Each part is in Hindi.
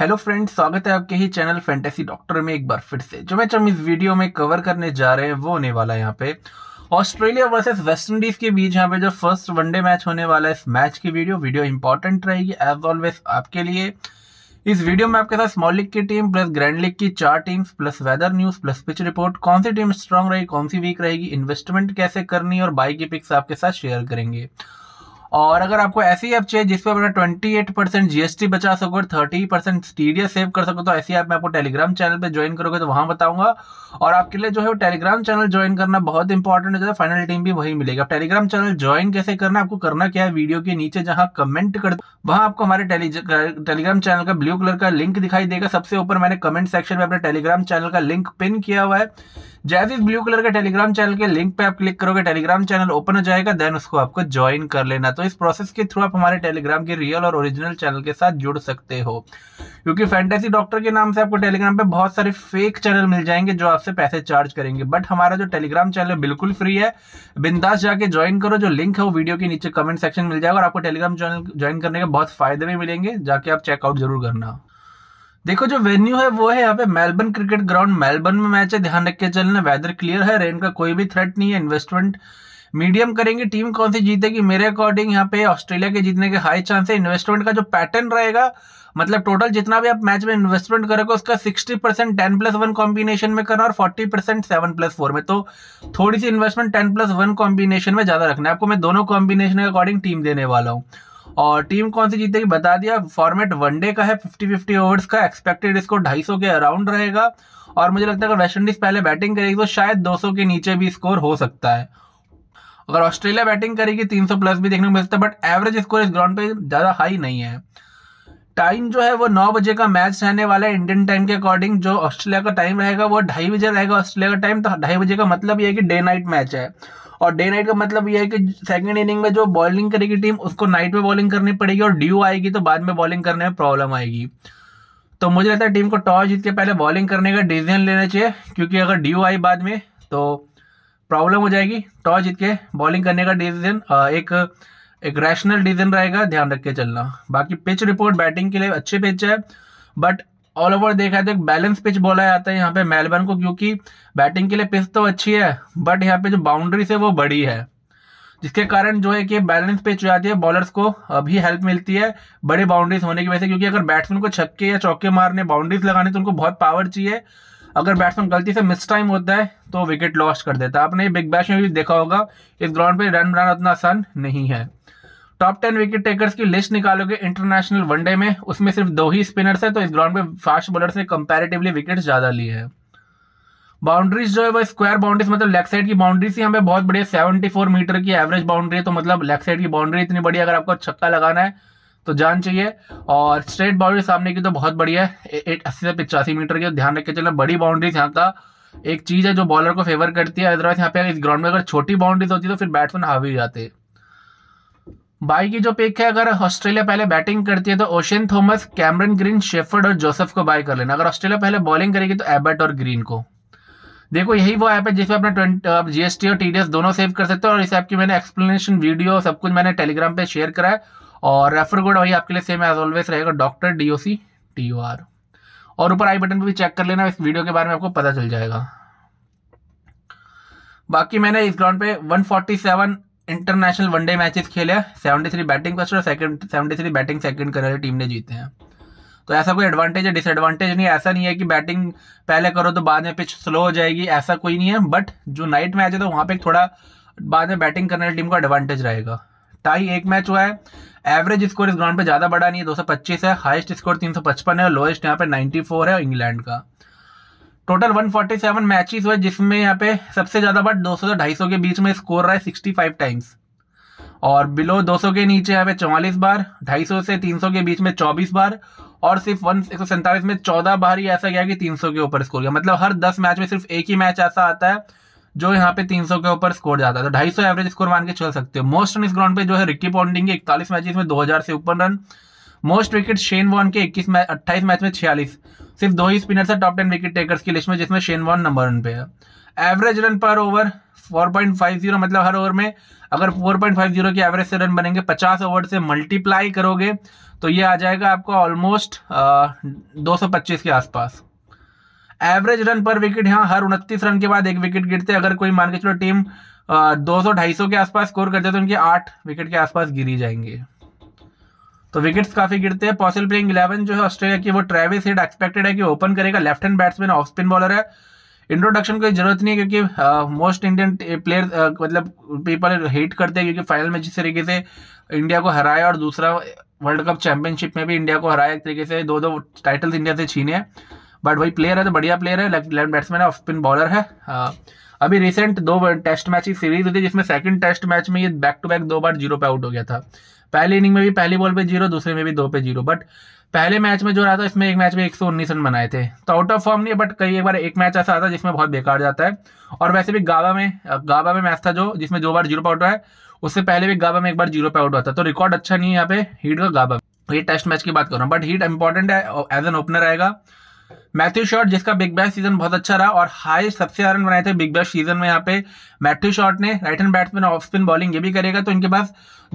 हेलो फ्रेंड स्वागत है आपके ही चैनल फैंटेसी डॉक्टर में एक बार फिर से जो मैच हम इस वीडियो में कवर करने जा रहे हैं वो होने वाला है यहाँ पे ऑस्ट्रेलिया वर्सेस वेस्ट इंडीज के बीच यहाँ पे जो फर्स्ट वनडे मैच होने वाला है इस मैच की वीडियो वीडियो इंपॉर्टेंट रहेगी एज ऑलवेज आपके लिए इस वीडियो में आपके साथ स्मॉल लीग की टीम प्लस ग्रैंड लीग की चार teams plus weather news plus pitch report कौन सी टीम स्ट्रांग रहेगी कौन सी वीक रहेगी इन्वेस्टमेंट कैसे करनी और बाई की पिक्स आपके साथ शेयर करेंगे और अगर आपको ऐसी ऐप चाहिए जिसपे अपना ट्वेंटी एट परसेंट जीएसटी बचा सको और thirty percent T D save कर सको तो ऐसी ऐप में आपको टेलीग्राम चैनल पे ज्वाइन करोगे तो वहां बताऊंगा और आपके लिए जो है वो टेलीग्राम चैनल ज्वाइन करना बहुत इंपॉर्टेंट है फाइनल टीम भी वही मिलेगी टेलीग्राम चैनल ज्वाइन कैसे करना आपको करना क्या है वीडियो के नीचे जहाँ कमेंट कर वहां आपको हमारे टेलीग्राम चैनल का ब्लू कलर का लिंक दिखाई देगा सबसे ऊपर मैंने कमेंट सेक्शन में अपने टेलीग्राम चैनल का लिंक पिन किया हुआ है जैसे इस ब्लू कलर के टेलीग्राम चैनल के लिंक पे आप क्लिक करोगे टेलीग्राम चैनल ओपन हो जाएगा देन उसको आपको ज्वाइन कर लेना तो इस प्रोसेस के थ्रू आप हमारे टेलीग्राम के रियल और ओरिजिनल चैनल के साथ जुड़ सकते हो क्योंकि फैंटेसी डॉक्टर के नाम से आपको टेलीग्राम पे बहुत सारे फेक चैनल मिल जाएंगे जो आपसे पैसे चार्ज करेंगे बट हमारा जो टेलीग्राम चैनल बिल्कुल फ्री है बिंदास जाके ज्वाइन करो जो लिंक है वो वीडियो के नीचे कमेंट सेक्शन मिल जाएगा और आपको टेलीग्राम चैनल ज्वाइन करने के बहुत फायदे भी मिलेंगे जाके आप चेकआउट जरूर करना देखो जो वेन्यू है वो है यहाँ पे मेलबर्न क्रिकेट ग्राउंड मेलबर्न में मैच है ध्यान रख के चलना वेदर क्लियर है रेन का कोई भी थ्रेट नहीं है इन्वेस्टमेंट मीडियम करेंगे टीम कौन सी जीतेगी मेरे अकॉर्डिंग यहाँ पे ऑस्ट्रेलिया के जीतने के हाई चांस है इन्वेस्टमेंट का जो पैटर्न रहेगा मतलब टोटल जितना भी आप मैच में इन्वेस्टमेंट करोगे उसका 60 percent ten plus one combination में करना और 40 परसेंट सेवन प्लस फोर में तो थोड़ी सी investment ten plus one combination में ज्यादा रखना है आपको मैं दोनों कॉम्बिनेशन के अकॉर्डिंग टीम देने वाला हूँ और टीम कौन सी जीतेगी बता दिया फॉर्मेट वनडे का है फिफ्टी फिफ्टी ओवर्स का एक्सपेक्टेड इसको ढाई के अराउंड रहेगा और मुझे लगता है अगर वेस्ट इंडीज पहले बैटिंग करेगी तो शायद 200 के नीचे भी स्कोर हो सकता है अगर ऑस्ट्रेलिया बैटिंग करेगी 300 प्लस भी देखने को मिलता है बट एवरेज स्कोर इस ग्राउंड पे ज़्यादा हाई नहीं है टाइम जो है वो नौ बजे का मैच रहने वाला है इंडियन टाइम के अकॉर्डिंग जो ऑस्ट्रेलिया का टाइम रहेगा वो ढाई बजे रहेगा ऑस्ट्रेलिया का टाइम तो ढाई बजे का मतलब ये है कि डे नाइट मैच है और डे नाइट का मतलब यह है कि सेकंड इनिंग में जो बॉलिंग करेगी टीम उसको नाइट में बॉलिंग करनी पड़ेगी और ड्यू आएगी तो बाद में बॉलिंग करने में प्रॉब्लम आएगी तो मुझे लगता है टीम को टॉस जीत के पहले बॉलिंग करने का डिसीजन लेना चाहिए क्योंकि अगर ड्यू आई बाद में तो प्रॉब्लम हो जाएगी टॉस जीत के बॉलिंग करने का डिसीजन एक एक रैशनल डिसीजन रहेगा ध्यान रख के चलना बाकी पिच रिपोर्ट बैटिंग के लिए अच्छे पिच है बट ऑल ओवर देखा है तो एक बैलेंस पिच बोला जाता है यहाँ पे मेलबर्न को क्योंकि बैटिंग के लिए पिच तो अच्छी है बट यहाँ पे जो बाउंड्री है वो बड़ी है जिसके कारण जो है कि बैलेंस पिच हो जाती है बॉलर्स को अभी हेल्प मिलती है बड़ी बाउंड्रीज होने की वजह से क्योंकि अगर बैट्समैन को छक्के या चौके मारने बाउंड्रीज लगाने तो उनको बहुत पावर चाहिए अगर बैट्समैन गलती से मिस टाइम होता है तो विकेट लॉस कर देता है आपने बिग बैश में भी देखा होगा इस ग्राउंड पर रन बनाना उतना आसान नहीं है टॉप टेन विकेट टेकर्स की लिस्ट निकालोगे इंटरनेशनल वनडे में उसमें सिर्फ दो ही स्पिनर्स हैं तो इस ग्राउंड पे फास्ट बॉलर्स ने कंपैरेटिवली विकेट ज्यादा लिए हैं बाउंड्रीज जो है वो स्क्वायर बाउंड्रीज मतलब लेफ्ट साइड की बाउंड्रीज ही हमें बहुत बड़ी है सेवेंटी फोर मीटर की एवरेज बाउंड्री है तो मतलब लेफ्ट साइड की बाउंड्री इतनी बड़ी अगर आपको छक्का लगाना है तो जान चाहिए और स्ट्रेट बाउंड्री सामने की तो बहुत बढ़िया है अस्सी से पिचासी मीटर की ध्यान रखिए चलना बड़ी बाउंड्रीज यहाँ का एक चीज़ है जो बॉलर को फेवर करती है अदरवाइज यहाँ पे इस ग्राउंड में अगर छोटी बाउंड्रीज होती है तो फिर बैट्समैन हावी हो जाते हैं बाई की जो पिक है अगर ऑस्ट्रेलिया पहले बैटिंग करती है तो Ocean Thomas Cameron Green Shepherd और जोसेफ को बाय कर लेना अगर ऑस्ट्रेलिया पहले बॉलिंग करेगी तो एबर्ट और ग्रीन को देखो यही वो ऐप है जिसमें अपना ट्वेंटी आप जीएसटी और टीडीएस दोनों सेव कर सकते हो और इस ऐप की मैंने एक्सप्लेनेशन वीडियो सब कुछ मैंने टेलीग्राम पे शेयर करा है और रेफर कोड वही आपके लिए सेम एज ऑलवेज रहेगा doctor D O C T O R और ऊपर आई बटन पे भी चेक कर लेना इस वीडियो के बारे में आपको पता चल जाएगा बाकी मैंने इस ग्राउंड पे 147 इंटरनेशनल वनडे मैचेस खेले थ्री बैटिंग फर्स्ट और सेकंड थ्री बैटिंग सेकंड कर टीम ने जीते हैं तो ऐसा कोई एडवांटेज या डिसएडवांटेज नहीं ऐसा नहीं है कि बैटिंग पहले करो तो बाद में पिच स्लो हो जाएगी ऐसा कोई नहीं है बट जो नाइट मैच है तो वहाँ पे थोड़ा बाद में बैटिंग करने वाली टीम को एडवांटेज रहेगा टाई एक मैच हुआ है एवरेज स्कोर इस ग्राउंड पे ज़्यादा बड़ा नहीं है पच्चीस है हाइस्ट स्कोर पचपन है और लोएस्ट यहाँ पे फोर है इंग्लैंड का टोटल 147 मैचेस हुए जिसमें यहाँ पे सबसे ज़्यादा बार 200 से 250 के बीच में स्कोर रहा है 65 टाइम्स और बिलो 200 के नीचे यहाँ पे चौवालीस बार 250 से 300 के बीच में 24 बार और सिर्फ वन एक में 14 बार ही ऐसा गया कि 300 के ऊपर स्कोर गया मतलब हर 10 मैच में सिर्फ एक ही मैच ऐसा आता है जो यहाँ पे 300 के ऊपर स्कोर जाता है तो ढाई एवरेज स्कोर मान के चल सकते हो मोस्ट रन इस ग्राउंड पे जो है रिक्की पॉन्डिंग के इकतालीस मैचेस में दो से ऊपर run most wicket Shane Warne के इक्कीस मैच अट्ठाईस मैच में छियालीस सिर्फ दो ही स्पिनर्स है टॉप टेन विकेट टेकर्स की लिस्ट में जिसमें शेन वॉन नंबर वन पे है एवरेज रन पर ओवर 4.50 मतलब हर ओवर में अगर 4.50 के एवरेज से रन बनेंगे 50 ओवर से मल्टीप्लाई करोगे तो ये आ जाएगा आपको ऑलमोस्ट दो के आसपास एवरेज रन पर विकेट यहाँ हर उनतीस रन के बाद एक विकेट गिरते अगर कोई मान के चलो टीम दो सौ ढाई सौ के आसपास स्कोर करते तो उनके आठ विकेट के आसपास गिरी जाएंगे तो विकेट्स काफी गिरते हैं पॉसिबल प्लेइंग इलेवन जो है ऑस्ट्रेलिया की वो ट्रेविस हिट एक्सपेक्टेड है कि ओपन करेगा left hand batsman off spin bowler है इंट्रोडक्शन की जरूरत नहीं है क्योंकि मोस्ट इंडियन प्लेयर मतलब पीपल हेट करते हैं क्योंकि फाइनल में जिस तरीके से इंडिया को हराया और दूसरा वर्ल्ड कप चैंपियनशिप में भी इंडिया को हराया एक तरीके से दो दो टाइटल्स इंडिया से छीने बट वही प्लेयर है तो बढ़िया प्लेयर है लेफ्ट बैट्समैन है ऑफ स्पिन बॉलर है uh, अभी रिसेंट दो टेस्ट मैच की सीरीज हुई थी जिसमें सेकंड टेस्ट मैच में ये बैक टू बैक दो बार जीरो पे आउट हो गया था पहले इनिंग में भी पहली बॉल पे जीरो दूसरे में भी दो पे जीरो बट पहले मैच में जो रहा था इसमें एक मैच में एक सौ उन्नीस रन बनाए थे तो आउट ऑफ फॉर्म नहीं है बट कई एक बार एक मैच ऐसा आता है जिसमें बहुत बेकार जाता है और वैसे भी गाबा में गाबा में मैच था जो जिसमें दो बार जीरो पे आउट हुआ है उससे पहले भी गाबा में एक बार जीरो पे आउट हुआ था तो रिकॉर्ड अच्छा नहीं है यहाँ पे हीट का गाबा ये टेस्ट मैच की बात कर रहा हूँ बट हीट इंपॉर्टेंट है एज एन ओपनर आएगा मैथ्यू शॉर्ट जिसका बिग बैश सीजन बहुत अच्छा रहा और हाई सबसे रन बनाए थे बिग बैश सीजन में यहाँ पे मैथ्यू शॉर्ट ने right hand batsman off spin bowling ये भी करेगा तो इनके पास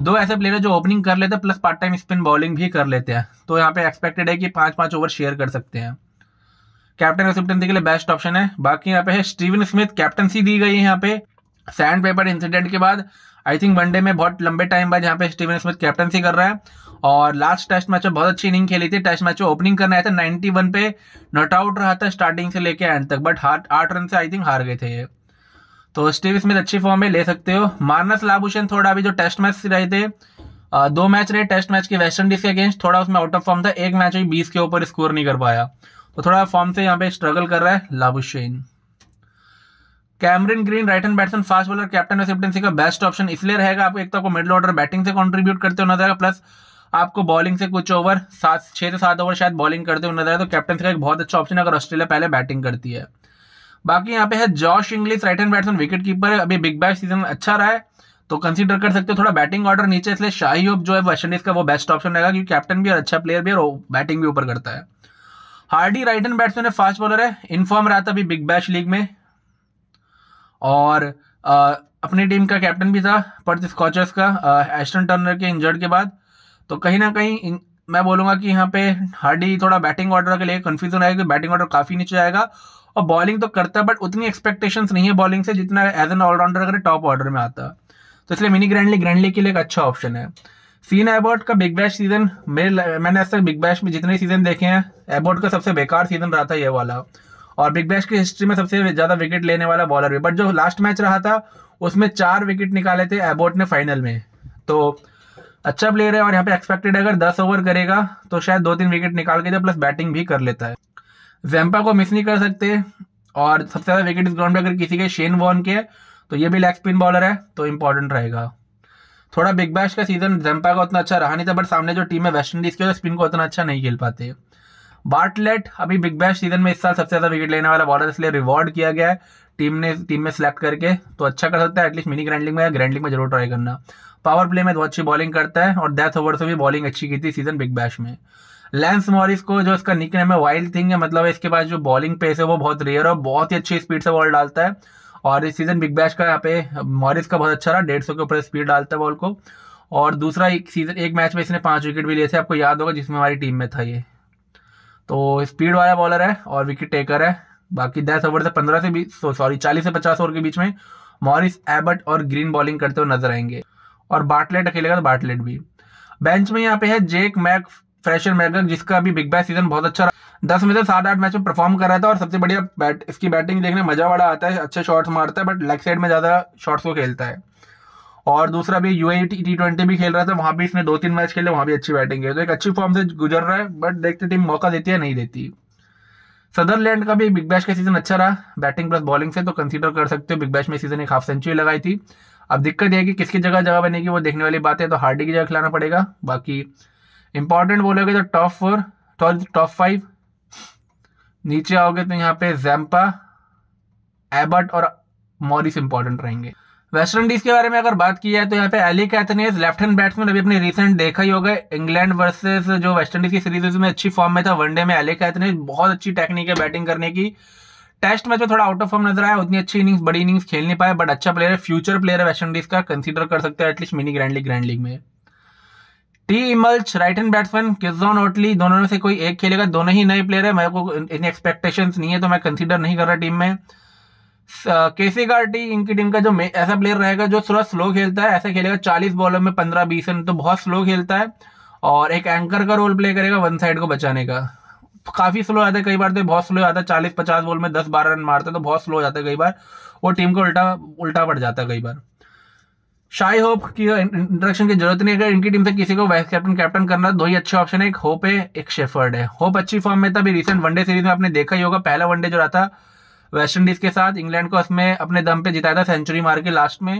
दो ऐसे प्लेयर है जो ओपनिंग कर लेते हैं plus part time spin bowling भी कर लेते हैं तो यहाँ पे एक्सपेक्टेड है कि पांच पांच ओवर शेयर कर सकते हैं कैप्टन कैप्टनसी के लिए बेस्ट ऑप्शन है बाकी यहाँ पे है स्टीवन स्मिथ कैप्टनसी दी गई है यहाँ पे सैंड पेपर इंसिडेंट के बाद आई थिंक वनडे में बहुत लंबे टाइम बाद यहाँ पे स्टीवन स्मिथ कैप्टनसी कर रहा है और लास्ट टेस्ट मैच में बहुत अच्छी इनिंग खेली थी टेस्ट मैच में ओपनिंग करने आया था वन पे नॉट आउट रहा था स्टार्टिंग से लेके एंड तक बट आठ रन से आई थिंक हार गए थे ये तो स्टीव स्मिथ अच्छी फॉर्म में ले सकते हो मार्नस लाभूषण थोड़ा अभी जो टेस्ट मैच रहे थे दो मैच रहे टेस्ट मैच के वेस्ट इंडीज के अगेंस्ट थोड़ा उसमें आउट ऑफ फॉर्म था एक मैच ही बीस के ऊपर स्कोर नहीं कर पाया तो थोड़ा फॉर्म से यहाँ पे स्ट्रगल कर रहा है Labuschagne Cameron Green right hand batsman fast bowler captain vice captaincy का बेस्ट ऑप्शन इसलिए रहेगा आपको एक तो आपको मिडिल ऑर्डर बैटिंग से कॉन्ट्रीब्यूट करते होना नजर प्लस आपको बॉलिंग से कुछ ओवर सात छः से सात ओवर शायद बॉलिंग करते हुए नजर आए तो कैप्टन का एक बहुत अच्छा ऑप्शन है अगर ऑस्ट्रेलिया पहले बैटिंग करती है बाकी यहाँ पे है Josh Inglis right hand batsman wicket keeper है अभी बिग बैश सीजन अच्छा रहा है तो कंसीडर कर सकते हो थोड़ा बैटिंग ऑर्डर नीचे इसलिए शाही होप जो है वेस्ट इंडीज का वो बेस्ट ऑप्शन रहेगा क्योंकि कैप्टन भी और अच्छा प्लेयर भी और बैटिंग भी ऊपर करता है हार्डी राइट हैंड बैट्समैन है फास्ट बॉलर है इनफॉर्म रहा था अभी बिग बैश लीग में और आ, अपनी टीम का कैप्टन भी था पर्थ स्कॉचर्स का एस्टन टर्नर के इंजर्ड के बाद तो कहीं ना कहीं मैं बोलूंगा कि यहाँ पे हार्डी थोड़ा बैटिंग ऑर्डर के लिए कन्फ्यूजन आएगा बैटिंग ऑर्डर काफ़ी नीचे आएगा और बॉलिंग तो करता है बट उतनी एक्सपेक्टेशन नहीं है बॉलिंग से जितना एज एन ऑलराउंडर अगर टॉप ऑर्डर में आता तो इसलिए मिनी ग्रैंडली ग्रैंडली के लिए एक अच्छा ऑप्शन है सीन एबॉट का बिग बैश सीजन मेरे मैंने आज तक बिग बैश में जितने सीजन देखे हैं एबॉट का सबसे बेकार सीजन रहा था ये वाला और बिग बैश की हिस्ट्री में सबसे ज़्यादा विकेट लेने वाला बॉलर भी बट जो लास्ट मैच रहा था उसमें चार विकेट निकाले थे एबॉट ने फाइनल में तो अच्छा प्लेयर है और यहाँ पे एक्सपेक्टेड अगर दस ओवर करेगा तो शायद दो तीन विकेट निकाल के दे प्लस बैटिंग भी कर लेता है जैम्पा को मिस नहीं कर सकते और सबसे ज़्यादा विकेट इस ग्राउंड पे अगर किसी के शेन वॉन के है तो ये भी लेग स्पिन बॉलर है तो इंपॉर्टेंट रहेगा थोड़ा बिग बैश का सीजन जैम्पा का उतना अच्छा रहा नहीं था बट सामने जो टीम है वेस्ट इंडीज़ की स्पिन को उतना अच्छा नहीं खेल पाते बार्टलेट अभी बिग बैश सीजन में इस साल सबसे ज़्यादा विकेट लेने वाला बॉलर इसलिए रिवॉर्ड किया गया है टीम ने टीम में सेलेक्ट करके तो अच्छा कर सकता है एटलीस्ट मिनी ग्रैंडलिंग में या ग्रैंडलिंग में जरूर ट्राई करना पावर प्ले में बहुत अच्छी बॉलिंग करता है और डेथ ओवर से भी बॉलिंग अच्छी की थी सीजन बिग बैश में लेंस मॉरिस को जो इसका निक नेम है वाइल्ड थिंग है मतलब इसके पास जो बॉलिंग पेस है वो बहुत रेयर और बहुत ही अच्छी स्पीड से बॉल डालता है और इस सीजन बिग बैश का यहाँ पे मॉरिस का बहुत अच्छा रहा डेढ़ सौ के ऊपर स्पीड डालता है बॉल को और दूसरा एक सीजन एक मैच में इसने पाँच विकेट भी लिए थे आपको याद होगा जिसमें हमारी टीम में था ये तो स्पीड वाला बॉलर है और विकेट टेकर है बाकी दस ओवर से पंद्रह से बीस सॉरी चालीस से पचास ओवर के बीच में मॉरिस एबट और ग्रीन बॉलिंग करते हुए नजर आएंगे और बार्टलेट खेलेगा तो बार्टलेट भी बेंच में यहाँ पे है जेक मैक फ्रेशर मैगन जिसका भी बिग बैश सीजन बहुत अच्छा दस में से सात आठ मैच में परफॉर्म कर रहा था और सबसे बढ़िया बैट इसकी बैटिंग देखने मजा बड़ा आता है अच्छे शॉट्स मारता है बट लेग साइड में ज़्यादा शॉट्स को खेलता है और दूसरा भी यू टी ट्वेंटी भी खेल रहा था वहाँ भी इसने दो तीन मैच खेले वहाँ भी अच्छी बैटिंग है तो एक अच्छी फॉर्म से गुजर रहा है बट देखते टीम मौका देती है नहीं देती सदरलैंड का भी बिग बैश का सीजन अच्छा रहा बैटिंग प्लस बॉलिंग से तो कंसीडर कर सकते हो बिग बैश में सीजन एक हाफ सेंचुरी लगाई थी अब दिक्कत यह है कि किसकी जगह जगह बनेगी वो देखने वाली बात है तो हार्डी की जगह खिलाना पड़ेगा बाकी इंपॉर्टेंट बोलोगे तो टॉप फोर टॉप फाइव नीचे आओगे तो यहाँ पे जैम्पा एबर्ट और मॉरिस इंपॉर्टेंट रहेंगे वेस्ट इंडीज के बारे में अगर बात की जाए तो यहाँ पे Alick Athanaze left hand batsman अभी अपने रिसेंट देखा ही होगा इंग्लैंड वर्सेस जो वेस्ट इंडीज की सीरीज में अच्छी फॉर्म में था वनडे में एलिक एथनेस बहुत अच्छी टेक्निक है बैटिंग करने की टेस्ट मैच में थोड़ा आउट ऑफ फॉर्म नजर आया उतनी अच्छी इनिंग्स बड़ी इनिंग्स खेल नहीं पाए बट अच्छा प्लेयर है फ्यूचर प्लेयर है वेस्ट इंडीज का कंसीडर कर सकते हैं at least mini grand league grand league में T Imlach right hand batsman Kjorn Ottley दोनों में से कोई एक खेलेगा दोनों ही नए प्लेयर है मेरे को इतनी एक्सपेक्टेशन नहीं है तो मैं कंसिडर नहीं कर रहा टीम में केसी कार्टी इनकी टीम का जो ऐसा प्लेयर रहेगा जो थोड़ा स्लो खेलता है ऐसा खेलेगा चालीस बॉलर में पंद्रह बीस रन तो बहुत स्लो खेलता है और एक एंकर का रोल प्ले करेगा वन साइड को बचाने का काफी स्लो जाता है कई बार तो बहुत स्लो जाता है चालीस पचास बॉल में दस बारह रन मारते हैं तो बहुत स्लो हो जाता है कई बार और टीम को उल्टा उल्टा पड़ जाता है कई बार शाई होप की इंट्रोडक्शन तो की जरूरत नहीं है अगर इनकी टीम से किसी को वाइस कैप्टन कैप्टन करना दो ही अच्छे ऑप्शन है एक होप है एक शेफर्ड है होप अच्छी फॉर्म में था अभी रिसेंट वनडे सीरीज में आपने देखा ही होगा पहला वनडे जो रहा था वेस्ट इंडीज के साथ इंग्लैंड को उसमें अपने दम पे जिताया था सेंचुरी मार के लास्ट में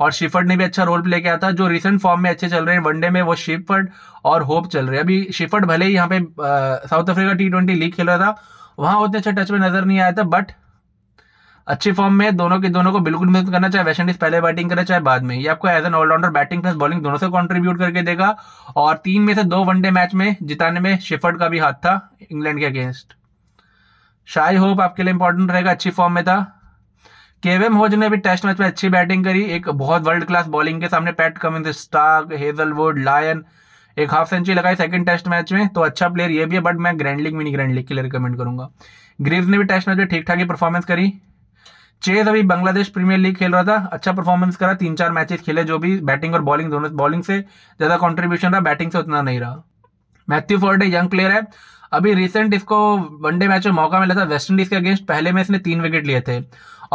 और शिफर्ड ने भी अच्छा रोल प्ले किया था जो रिसेंट फॉर्म में अच्छे चल रहे हैं वनडे में वो शिफर्ड और होप चल रहे हैं अभी शिफर्ड भले ही यहाँ पे South Africa T twenty league खेल रहा था वहाँ उतने अच्छे टच में नजर नहीं आया था बट अच्छे फॉर्म में दोनों के दोनों को बिल्कुल मदद करना चाहे वेस्ट इंडीज पहले बैटिंग करे चाहे बाद में ये आपको as an allrounder batting plus bowling दोनों से कॉन्ट्रीब्यूट करके देगा और तीन में से दो वनडे मैच में जिताने में शिफर्ड का भी हाथ था इंग्लैंड के अगेंस्ट शाई होप आपके लिए इंपॉर्टेंट रहेगा अच्छी फॉर्म में था केवेम होज ने भी टेस्ट मैच में अच्छी बैटिंग करी एक बहुत वर्ल्ड क्लास बॉलिंग के सामने Pat Cummins Starc Hazlewood Lyon एक हाफ सेंचुरी लगाई सेकंड टेस्ट मैच में तो अच्छा प्लेयर ये भी है बट मैं grand league mini grand league के लिए रिकमेंड करूंगा ग्रीव्स ने भी टेस्ट मैच में ठीक ठाक ही परफॉर्मेंस करी चेज अभी बांग्लादेश प्रीमियर लीग खेल रहा था अच्छा परफॉर्मेंस करा तीन चार मैचेस खेले जो भी बैटिंग और बॉलिंग दोनों बॉलिंग से ज़्यादा कॉन्ट्रीब्यूशन रहा बैटिंग से उतना नहीं रहा मैथ्यू फोर्डे यंग प्लेयर है अभी रिसेंट इसको वनडे मैच में मौका मिला था वेस्ट इंडीज के अगेंस्ट पहले में इसने तीन विकेट लिए थे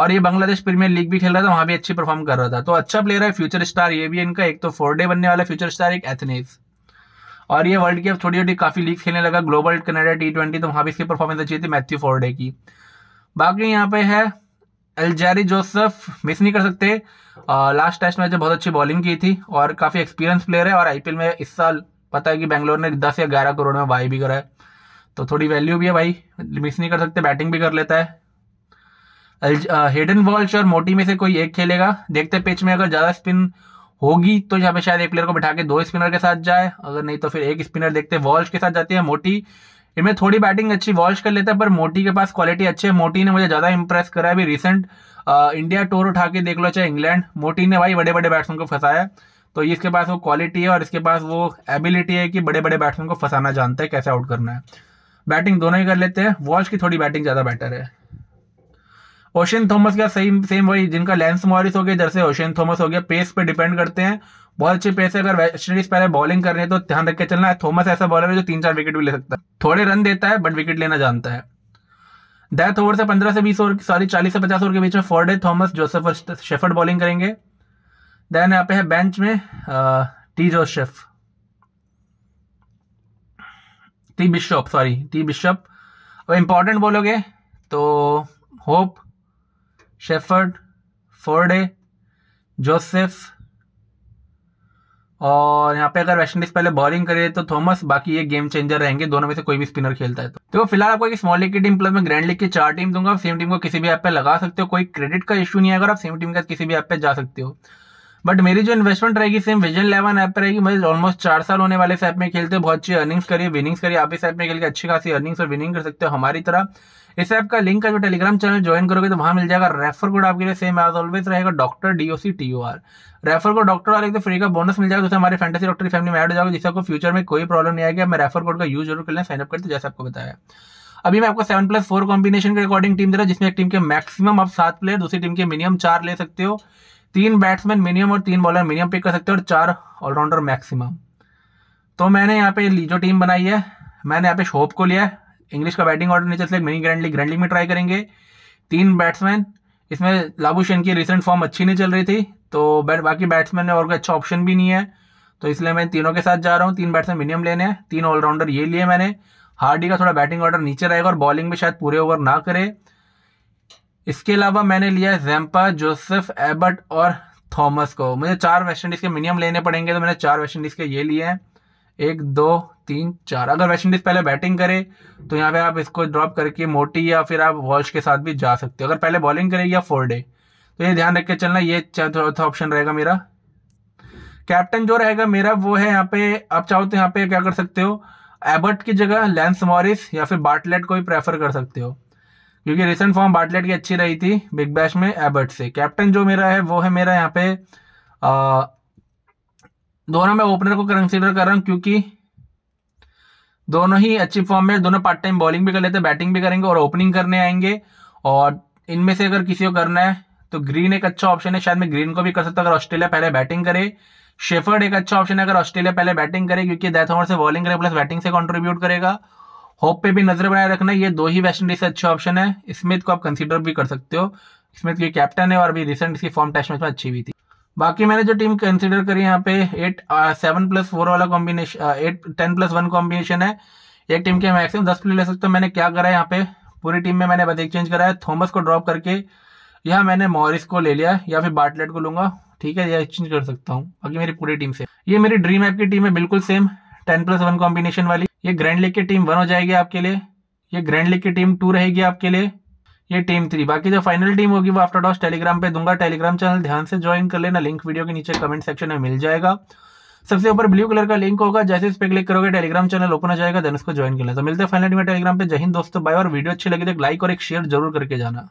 और ये बांग्लादेश प्रीमियर लीग भी खेल रहा था वहां भी अच्छी परफॉर्म कर रहा था तो अच्छा प्लेयर है फ्यूचर स्टार ये भी इनका एक तो डे बनने वाला फ्यूचर स्टार एक एथनेस और ये वर्ल्ड कप छोटी थोड़ी थोड़ी काफ़ी लीग खेलने लगा ग्लोबल कनाडा टी ट्वेंटी तो वहाँ भी इसकी परफॉर्मेंस अच्छी थी मैथ्यू डे की बाकी यहाँ पे है एलजेरी जोसफ मिस नहीं कर सकते आ, लास्ट टेस्ट जो बहुत अच्छी बॉलिंग की थी और काफ़ी एक्सपीरियंस प्लेयर है और आईपीएल में इस साल पता है कि बैंगलोर ने दस या ग्यारह करोड़ में बाई भी करा है तो थोड़ी वैल्यू भी है भाई मिस नहीं कर सकते बैटिंग भी कर लेता है हेडन वॉल्च और मोटी में से कोई एक खेलेगा देखते पिच में अगर ज़्यादा स्पिन होगी तो यहाँ पे शायद एक प्लेयर को बैठा के दो स्पिनर के साथ जाए अगर नहीं तो फिर एक स्पिनर देखते वॉल्च के साथ जाती है मोटी इनमें थोड़ी बैटिंग अच्छी वॉल्च कर लेता है पर मोटी के पास क्वालिटी अच्छी है मोटी ने मुझे ज़्यादा इंप्रेस करा है अभी रिसेंट इंडिया टूर उठा के देख लो चाहे इंग्लैंड मोटी ने भाई बड़े बड़े बैट्समैन को फंसाया तो इसके पास वो क्वालिटी है और इसके पास वो एबिलिटी है कि बड़े बड़े बैट्समैन को फंसाना जानता है कैसे आउट करना है बैटिंग दोनों ही कर लेते हैं वॉल्च की थोड़ी बैटिंग ज़्यादा बेटर है ओशन थॉमस का सेम सेम वही जिनका लेंस मॉरिस हो गया जैसे ओशन थॉमस हो गया पेस पे डिपेंड करते हैं बहुत अच्छे पेस है अगर वेस्ट इंडीज पहले बॉलिंग कर रहे है तो ध्यान रख के चलना है थॉमस ऐसा बॉलर है जो तीन चार विकेट भी ले सकता है थोड़े रन देता है बट विकेट लेना जानता है डेथ ओवर से पंद्रह से बीस ओवर सॉरी चालीस से पचास ओवर के बीच में फोर्डे थॉमस जोसेफ और शेफर्ड बॉलिंग करेंगे देन यहाँ पे है बेंच में T Joseph T Bishop sorry T Bishop अब इम्पॉर्टेंट बोलोगे तो होप शेफर्ड फोर्डे जोसेफ और यहाँ पे अगर वेस्ट इंडीज पहले बॉलिंग करे तो थॉमस बाकी ये गेम चेंजर रहेंगे दोनों में से कोई भी स्पिनर खेलता है तो देखो फिलहाल आपको एक स्मॉल लीग की टीम प्लस में ग्रैंड लीग की चार टीम दूंगा आप सेम टीम को किसी भी ऐप पे लगा सकते हो कोई क्रेडिट का इशू नहीं है अगर आप सेम टीम का किसी भी ऐप पे जा सकते हो बट मेरी जो इन्वेस्टमेंट रहेगी सेम विजन इलेवन ऐप पर रहेगी मैं ऑलमोस्ट चार साल होने वाले इस ऐप में खेलते बहुत अच्छी अर्निंग्स करिए विनिंग्स करिए आप इस ऐप में खेल के अच्छी खासी अर्निंग्स और विनिंग कर सकते हो हमारी तरह इस ऐप का लिंक है जो टेलीग्राम चैनल ज्वाइन करोगे तो वहाँ मिल जाएगा रेफर कोड आपके लिए सेम एज ऑलवेज रहेगा doctor D O C T O R refer code doctor वाले तो फ्री का बोनस मिल जाएगा जैसे तो हमारे फैंटेसी डॉक्टर की फैमिली में ऐड हो जाएगा जिससे आपको फ्यूचर में कोई प्रॉब्लम नहीं आएगी मैं रेफर कोड का यूज जरूर कर लें साइनअप करते जैसे आपको बताया अभी मैं आपको सेवन प्लस फोर कॉम्बिनेशन के अकॉर्डिंग टीम दे रहा जिसमें एक टीम के मैक्सिमम आप सात प्लेयर दूसरी टीम के मिनिमम चार ले सकते हो तीन बैट्समैन मिनिमम और तीन बॉलर मिनिमम पिक कर सकते हो और चार ऑलराउंडर मैक्सिमम तो मैंने यहाँ पे जो टीम बनाई है मैंने यहाँ पे शोप को लिया है इंग्लिश का बैटिंग ऑर्डर नीचे mini grand league grand league में ट्राई करेंगे तीन बैट्समैन इसमें लाबूशेन की रिसेंट फॉर्म अच्छी नहीं चल रही थी तो बैट बाकी बैट्समैन में और कोई अच्छा ऑप्शन भी नहीं है तो इसलिए मैं तीनों के साथ जा रहा हूँ तीन बैट्समैन मिनिमम लेने हैं तीन ऑलराउंडर ये लिए मैंने हार्डी का थोड़ा बैटिंग ऑर्डर नीचे रहेगा और बॉलिंग में शायद पूरे ओवर ना करे इसके अलावा मैंने लिया जैम्पा जोसेफ एबर्ट और थॉमस को मुझे चार वेस्ट इंडीज़ के मिनिमम लेने पड़ेंगे तो मैंने चार वेस्ट इंडीज़ के ये लिए हैं एक दो तीन चार अगर वेस्ट इंडीज पहले बैटिंग करे तो यहाँ पे आप इसको ड्रॉप करके मोटी या फिर आप वॉल्श के साथ भी जा सकते हो अगर पहले बॉलिंग करे या फोर डे तो ये ध्यान रख के चलना ये चौथा ऑप्शन रहेगा मेरा कैप्टन जो रहेगा मेरा वो है यहाँ पे आप चाहो तो यहाँ पे क्या कर सकते हो एबर्ट की जगह लेंस मॉरिस या फिर बाटलेट को भी प्रेफर कर सकते हो क्योंकि रिसेंट फॉर्म बाटलेट की अच्छी रही थी बिग बैश में एबर्ट से कैप्टन जो मेरा है वो है मेरा यहाँ पे दोनों में ओपनर को कंसिडर कर रहा हूँ क्योंकि दोनों ही अच्छी फॉर्म में दोनों पार्ट टाइम बॉलिंग भी कर लेते हैं बैटिंग भी करेंगे और ओपनिंग करने आएंगे और इनमें से अगर किसी को करना है तो ग्रीन एक अच्छा ऑप्शन है शायद मैं ग्रीन को भी कर सकता अगर ऑस्ट्रेलिया पहले बैटिंग करे शेफर्ड एक अच्छा ऑप्शन है अगर ऑस्ट्रेलिया पहले बैटिंग करे क्योंकि डेथ ओवर से बॉलिंग करे प्लस बैटिंग से कॉन्ट्रीब्यूट करेगा होप पे भी नजर बनाए रखना ये दो ही वेस्ट इंडीज से अच्छे ऑप्शन है स्मिथ को आप कंसिडर भी कर सकते हो स्मिथ की कैप्टन है और अभी रिसेंट इसकी फॉर्म टेस्ट मैच में अच्छी हुई थी बाकी मैंने जो टीम कंसिडर करी यहाँ पे एट सेवन प्लस फोर वाला combination at ten plus one combination है एक टीम के मैक्सिमम दस प्लेयर ले सकते हो मैंने क्या करा है यहाँ पे पूरी टीम में मैंने बस एक्सचेंज करा है थॉमस को ड्रॉप करके यहाँ मैंने मॉरिस को ले लिया या फिर बाटलेट को लूंगा ठीक है यह एक्सचेंज कर सकता हूँ बाकी मेरी पूरी टीम से ये मेरी ड्रीम ऐप की टीम है बिल्कुल same ten plus one combination वाली ये ग्रैंड लीग की टीम वन हो जाएगी आपके लिए ये ग्रैंड लीग की टीम टू रहेगी आपके लिए ये टीम थ्री बाकी जो फाइनल टीम होगी वो आफ्टर डॉस टेलीग्राम पे दूंगा टेलीग्राम चैनल ध्यान से ज्वाइन कर लेना लिंक वीडियो के नीचे कमेंट सेक्शन में मिल जाएगा सबसे ऊपर ब्लू कलर का लिंक होगा जैसे इस पर क्लिक करोगे टेलीग्राम चैनल ओपन हो जाएगा देन उसको ज्वाइन कर लेना तो मिलते हैं फाइनल टीम टेलीग्राम पे जहीन दोस्तों बाय और वीडियो अच्छी लगी तो लाइक और एक शेयर जरूर करके जाना